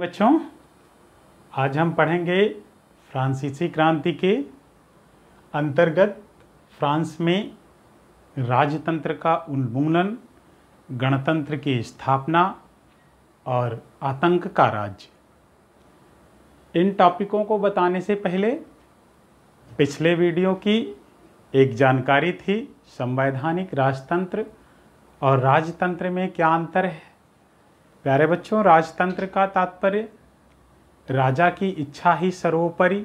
बच्चों आज हम पढ़ेंगे फ्रांसीसी क्रांति के अंतर्गत फ्रांस में राजतंत्र का उन्मूलन गणतंत्र की स्थापना और आतंक का राज्य इन टॉपिकों को बताने से पहले पिछले वीडियो की एक जानकारी थी संवैधानिक राजतंत्र और राजतंत्र में क्या अंतर है प्यारे बच्चों राजतंत्र का तात्पर्य राजा की इच्छा ही सर्वोपरि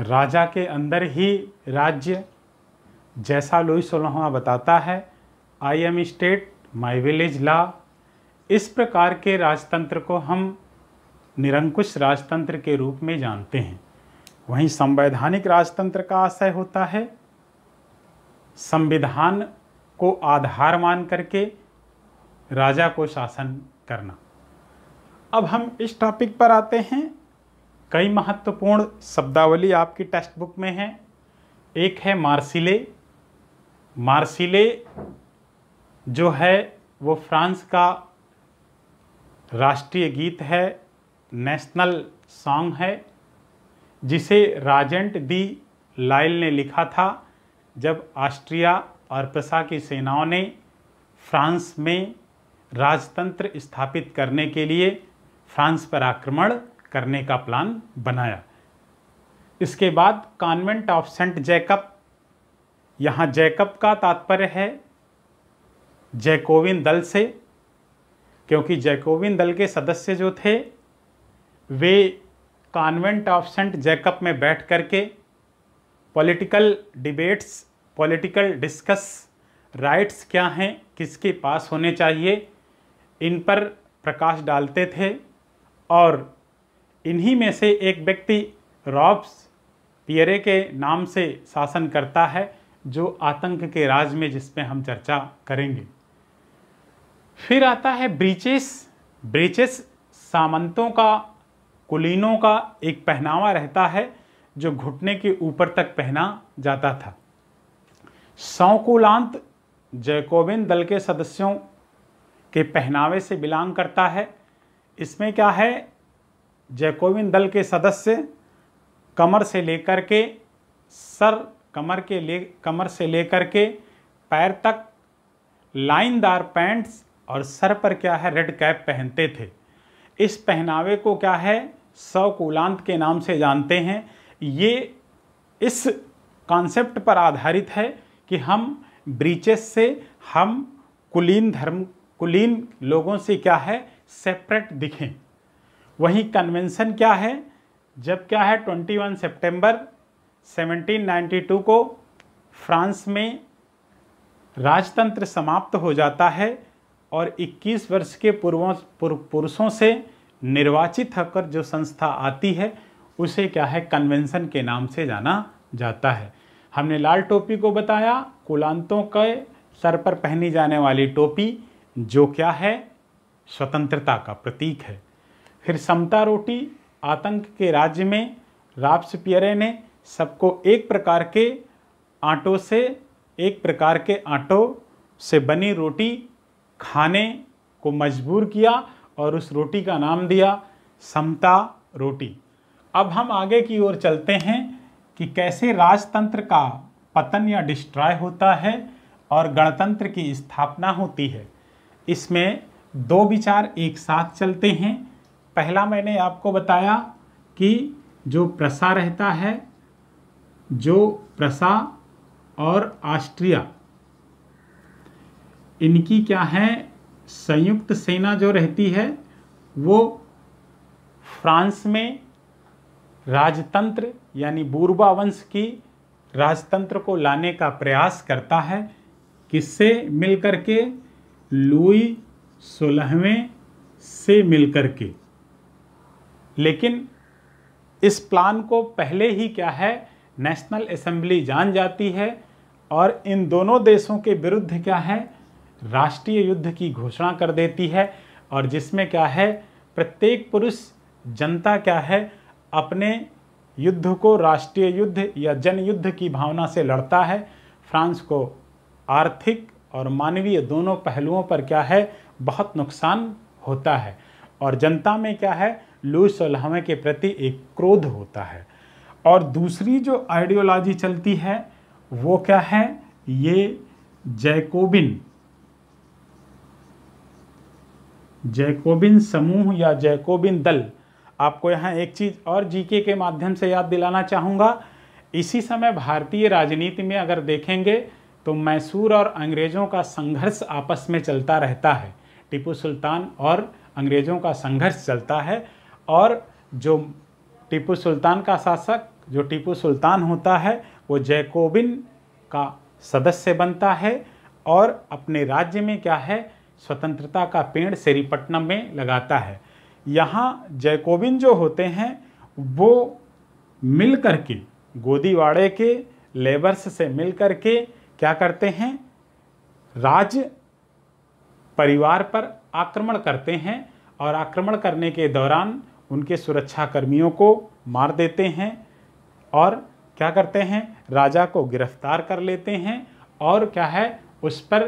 राजा के अंदर ही राज्य जैसा लुई सोलहवा बताता है I am state my village ला इस प्रकार के राजतंत्र को हम निरंकुश राजतंत्र के रूप में जानते हैं वहीं संवैधानिक राजतंत्र का आशय होता है संविधान को आधार मान करके राजा को शासन करना अब हम इस टॉपिक पर आते हैं कई महत्वपूर्ण शब्दावली आपकी टेक्स्ट बुक में है एक है मार्सिले मार्सिले जो है वो फ्रांस का राष्ट्रीय गीत है नेशनल सॉन्ग है जिसे राजेंट दी लाइल ने लिखा था जब ऑस्ट्रिया और प्रसा की सेनाओं ने फ्रांस में राजतंत्र स्थापित करने के लिए फ्रांस पर आक्रमण करने का प्लान बनाया इसके बाद कॉन्वेंट ऑफ सेंट जैकब यहाँ जैकब का तात्पर्य है जैकोविन दल से क्योंकि जैकोविन दल के सदस्य जो थे वे कॉन्वेंट ऑफ सेंट जैकब में बैठ करके political debates political discuss rights क्या हैं किसके पास होने चाहिए इन पर प्रकाश डालते थे और इन्हीं में से एक व्यक्ति रॉब्स पियरे के नाम से शासन करता है जो आतंक के राज में जिस पे हम चर्चा करेंगे फिर आता है ब्रीचेस ब्रीचेस सामंतों का कुलीनों का एक पहनावा रहता है जो घुटने के ऊपर तक पहना जाता था सौकुलांत जैकोबिन दल के सदस्यों के पहनावे से बिलोंग करता है इसमें क्या है जैकोविन दल के सदस्य कमर से लेकर के सर कमर के ले कमर से लेकर के पैर तक लाइनदार पैंट्स और सर पर क्या है रेड कैप पहनते थे इस पहनावे को क्या है कोलांत के नाम से जानते हैं ये इस कॉन्सेप्ट पर आधारित है कि हम ब्रीचेस से हम कुलीन धर्म कुलीन लोगों से क्या है सेपरेट दिखें वहीं कन्वेंशन क्या है जब क्या है 21 सितंबर 1792 को फ्रांस में राजतंत्र समाप्त हो जाता है और 21 वर्ष के पूर्वों पुरुषों से निर्वाचित होकर जो संस्था आती है उसे क्या है कन्वेंशन के नाम से जाना जाता है हमने लाल टोपी को बताया कुलांतों के सर पर पहनी जाने वाली टोपी जो क्या है स्वतंत्रता का प्रतीक है फिर समता रोटी आतंक के राज्य में राप्स पियरे ने सबको एक प्रकार के आटों से एक प्रकार के आटों से बनी रोटी खाने को मजबूर किया और उस रोटी का नाम दिया समता रोटी अब हम आगे की ओर चलते हैं कि कैसे राजतंत्र का पतन या डिस्ट्रॉय होता है और गणतंत्र की स्थापना होती है इसमें दो विचार एक साथ चलते हैं पहला मैंने आपको बताया कि जो प्रसा रहता है जो प्रसा और ऑस्ट्रिया इनकी क्या है संयुक्त सेना जो रहती है वो फ्रांस में राजतंत्र यानी बूरबा वंश की राजतंत्र को लाने का प्रयास करता है किससे मिलकर के लुई सोलहवें से मिलकर के लेकिन इस प्लान को पहले ही क्या है नेशनल असेंबली जान जाती है और इन दोनों देशों के विरुद्ध क्या है राष्ट्रीय युद्ध की घोषणा कर देती है और जिसमें क्या है प्रत्येक पुरुष जनता क्या है अपने युद्ध को राष्ट्रीय युद्ध या जन युद्ध की भावना से लड़ता है फ्रांस को आर्थिक और मानवीय दोनों पहलुओं पर क्या है बहुत नुकसान होता है और जनता में क्या है लुइस सोलहवे के प्रति एक क्रोध होता है और दूसरी जो आइडियोलॉजी चलती है वो क्या है ये जैकोबिन जैकोबिन समूह या जैकोबिन दल आपको यहाँ एक चीज़ और जीके के माध्यम से याद दिलाना चाहूँगा इसी समय भारतीय राजनीति में अगर देखेंगे तो मैसूर और अंग्रेज़ों का संघर्ष आपस में चलता रहता है टीपू सुल्तान और अंग्रेज़ों का संघर्ष चलता है और जो टीपू सुल्तान का शासक जो टीपू सुल्तान होता है वो जैकोबिन का सदस्य बनता है और अपने राज्य में क्या है स्वतंत्रता का पेड़ सेरीपट्टनम में लगाता है यहाँ जैकोबिन जो होते हैं वो मिल कर के गोदीवाड़े के लेबर्स से मिल कर के क्या करते हैं राज परिवार पर आक्रमण करते हैं और आक्रमण करने के दौरान उनके सुरक्षाकर्मियों को मार देते हैं और क्या करते हैं राजा को गिरफ्तार कर लेते हैं और क्या है उस पर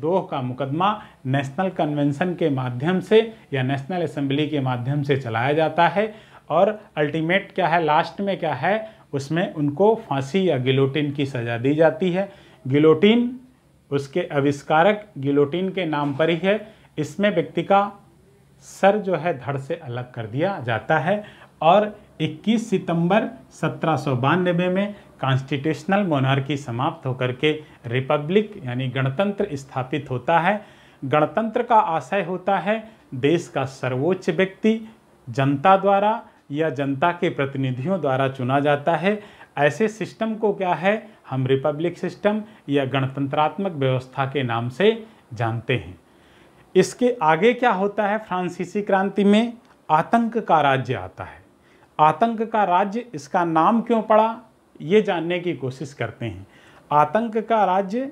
दोह का मुकदमा नेशनल कन्वेंशन के माध्यम से या नेशनल असम्बली के माध्यम से चलाया जाता है और अल्टीमेट क्या है लास्ट में क्या है उसमें उनको फांसी या गिलोटिन की सज़ा दी जाती है गिलोटीन उसके आविष्कारक गिलोटीन के नाम पर ही है इसमें व्यक्ति का सर जो है धड़ से अलग कर दिया जाता है और 21 सितंबर सत्रह में कॉन्स्टिट्यूशनल मोनार्की समाप्त होकर के रिपब्लिक यानी गणतंत्र स्थापित होता है गणतंत्र का आशय होता है देश का सर्वोच्च व्यक्ति जनता द्वारा या जनता के प्रतिनिधियों द्वारा चुना जाता है ऐसे सिस्टम को क्या है हम रिपब्लिक सिस्टम या गणतंत्रात्मक व्यवस्था के नाम से जानते हैं इसके आगे क्या होता है फ्रांसीसी क्रांति में आतंक का राज्य आता है आतंक का राज्य इसका नाम क्यों पड़ा ये जानने की कोशिश करते हैं आतंक का राज्य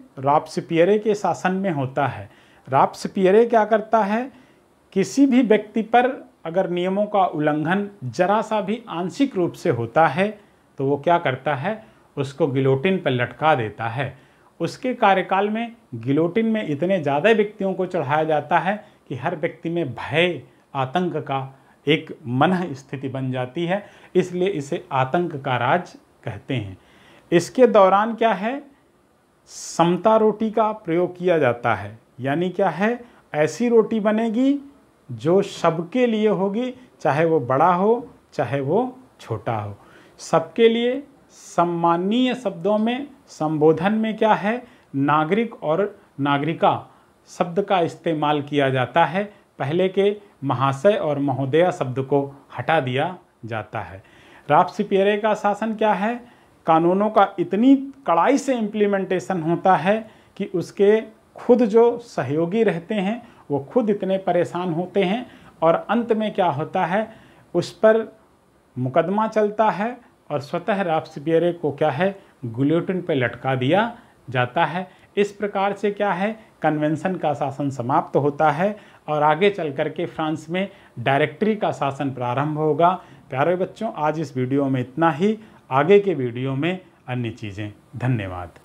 पियरे के शासन में होता है राप्सपियरे क्या करता है किसी भी व्यक्ति पर अगर नियमों का उल्लंघन जरा सा भी आंशिक रूप से होता है तो वो क्या करता है उसको गिलोटिन पर लटका देता है उसके कार्यकाल में गिलोटिन में इतने ज़्यादा व्यक्तियों को चढ़ाया जाता है कि हर व्यक्ति में भय आतंक का एक मन स्थिति बन जाती है इसलिए इसे आतंक का राज कहते हैं इसके दौरान क्या है समता रोटी का प्रयोग किया जाता है यानी क्या है ऐसी रोटी बनेगी जो सबके लिए होगी चाहे वो बड़ा हो चाहे वो छोटा हो सबके लिए सम्माननीय शब्दों में संबोधन में क्या है नागरिक और नागरिका शब्द का इस्तेमाल किया जाता है पहले के महाशय और महोदया शब्द को हटा दिया जाता है राप्सिपेरे का शासन क्या है कानूनों का इतनी कड़ाई से इम्प्लीमेंटेशन होता है कि उसके खुद जो सहयोगी रहते हैं वो खुद इतने परेशान होते हैं और अंत में क्या होता है उस पर मुकदमा चलता है और स्वतः राफ्सपियरे को क्या है ग्लूटिन पर लटका दिया जाता है इस प्रकार से क्या है कन्वेंशन का शासन समाप्त तो होता है और आगे चल कर के फ्रांस में डायरेक्टरी का शासन प्रारंभ होगा प्यारे बच्चों आज इस वीडियो में इतना ही आगे के वीडियो में अन्य चीज़ें धन्यवाद